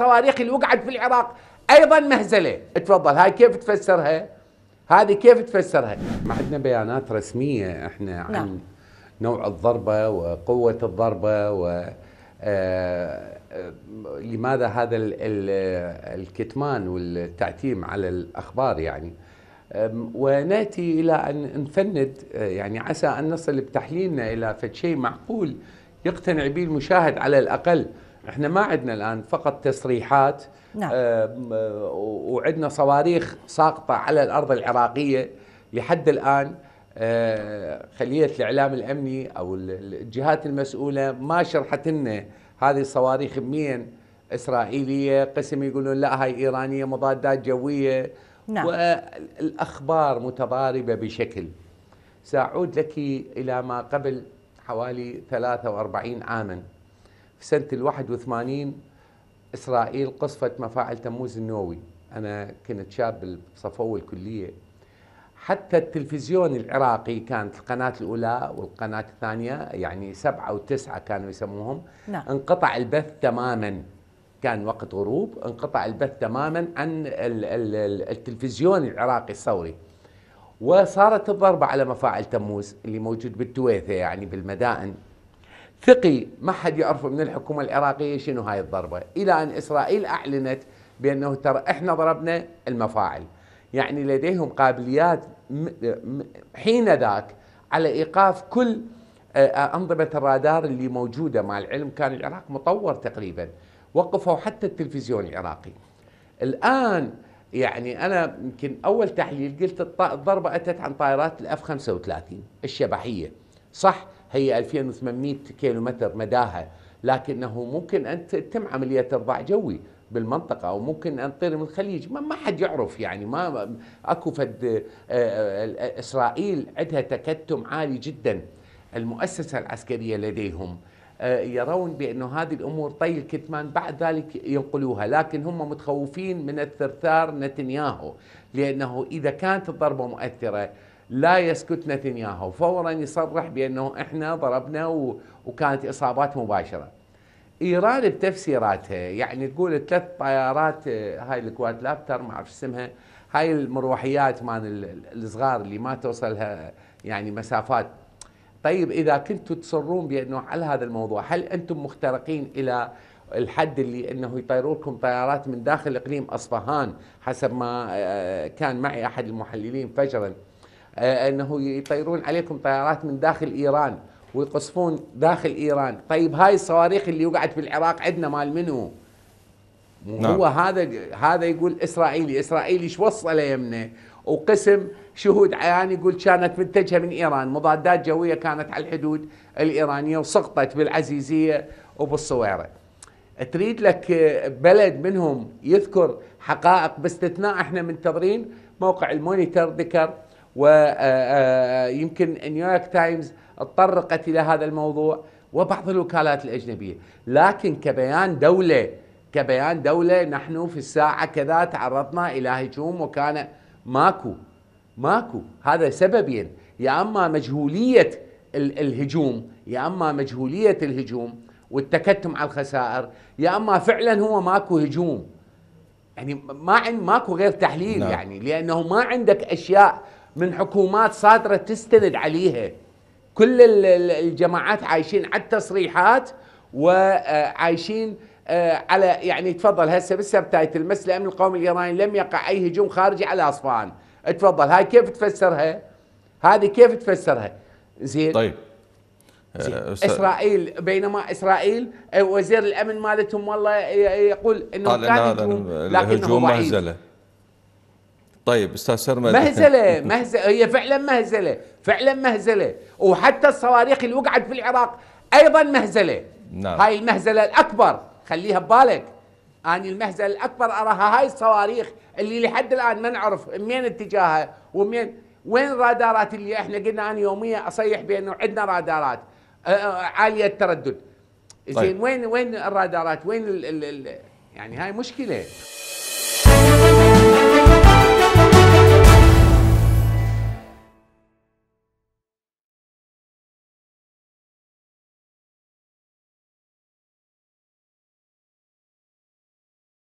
الصواريخ اللي وقعت في العراق ايضا مهزله تفضل هاي كيف تفسرها هذه كيف تفسرها ما عندنا بيانات رسميه احنا عن نعم. نوع الضربه وقوه الضربه و آه، آه، لماذا هذا الكتمان والتعتيم على الاخبار يعني وناتي الى ان نفند آه، يعني عسى ان نصل بتحليلنا الى فد شيء معقول يقتنع به المشاهد على الاقل احنا ما عندنا الان فقط تصريحات نعم. آه، آه، وعندنا صواريخ ساقطه على الارض العراقيه لحد الان آه، خليه الاعلام الامني او الجهات المسؤوله ما شرحت لنا هذه الصواريخ مين اسرائيليه قسم يقولون لا هاي ايرانيه مضادات جويه نعم. والاخبار متضاربه بشكل ساعود لك الى ما قبل حوالي 43 عاما في سنه ال 81 اسرائيل قصفت مفاعل تموز النووي انا كنت شاب أول الكليه حتى التلفزيون العراقي كانت القناة الأولى والقناة الثانية يعني سبعة وتسعة كانوا يسموهم نعم. انقطع البث تماما كان وقت غروب انقطع البث تماما عن التلفزيون العراقي الثوري وصارت الضربة على مفاعل تموز اللي موجود بالتويثة يعني بالمدائن ثقي ما حد يعرف من الحكومة العراقية شنو هاي الضربة إلى أن إسرائيل أعلنت بأنه ترى إحنا ضربنا المفاعل يعني لديهم قابليات حين ذاك على إيقاف كل آه، آه، أنظمة الرادار اللي موجودة مع العلم كان العراق مطور تقريبا وقفوا حتى التلفزيون العراقي الآن يعني أنا يمكن أول تحليل قلت الضربة أتت عن طائرات الأف 35 الشبحية صح هي 2800 متر مداها لكنه ممكن ان تتم عمليه ارضاع جوي بالمنطقه او ممكن ان تطير من الخليج ما, ما حد يعرف يعني ما اكو فد آه، آه، اسرائيل عندها تكتم عالي جدا المؤسسه العسكريه لديهم آه، يرون بانه هذه الامور طي الكتمان بعد ذلك ينقلوها لكن هم متخوفين من الثرثار نتنياهو لانه اذا كانت الضربه مؤثره لا يسكت نتنياهو فورا يصرح بانه احنا ضربنا و... وكانت اصابات مباشره ايران بتفسيراتها يعني تقول ثلاث طيارات آه، هاي الكواد لابتر ما اعرف اسمها هاي المروحيات مال الصغار اللي ما توصلها يعني مسافات طيب اذا كنتوا تصرون بانه على هذا الموضوع هل انتم مخترقين الى الحد اللي انه يطيروا لكم طيارات من داخل اقليم اصفهان حسب ما آه، كان معي احد المحللين فجرا آه، انه يطيرون عليكم طيارات من داخل ايران ويقصفون داخل ايران طيب هاي الصواريخ اللي وقعت في العراق عندنا مال منو نعم. هو هذا هذا يقول اسرائيلي اسرائيلي شو وصله يمنا وقسم شهود عيان يقول كانت متجهه من ايران مضادات جويه كانت على الحدود الايرانيه وسقطت بالعزيزيه وبالصويره تريد لك بلد منهم يذكر حقائق باستثناء احنا منتظرين موقع المونيتر ذكر ويمكن آه، آه، نيويورك تايمز تطرقت الى هذا الموضوع وبعض الوكالات الاجنبيه، لكن كبيان دوله كبيان دوله نحن في الساعه كذا تعرضنا الى هجوم وكان ماكو ماكو هذا سببين يا اما مجهوليه الهجوم يا اما مجهوليه الهجوم والتكتم على الخسائر يا اما فعلا هو ماكو هجوم يعني ما ماكو غير تحليل لا. نعم. يعني لانه ما عندك اشياء من حكومات صادره تستند عليها كل الجماعات عايشين على التصريحات وعايشين آه، على يعني تفضل هسه بالسبتايتل مس الامن القومي الايراني لم يقع اي هجوم خارجي على اصفهان تفضل هاي كيف تفسرها هذه كيف تفسرها زين طيب زي. آه، اسرائيل بينما اسرائيل آه، وزير الامن مالتهم والله يقول انه كان هجوم لكنه هجوم مهزله طيب استاذ سرمد مهزله مهزله هي فعلا مهزله فعلا مهزله وحتى الصواريخ اللي وقعت في العراق ايضا مهزله نعم. هاي المهزله الاكبر خليها ببالك اني المهزله الاكبر اراها هاي الصواريخ اللي لحد الان ما نعرف منين اتجاهها ومين وين الرادارات اللي احنا قلنا انا يوميا اصيح بانه عندنا رادارات أه، أه، عاليه التردد طيب. زين وين وين الرادارات وين الـ الـ الـ يعني هاي مشكله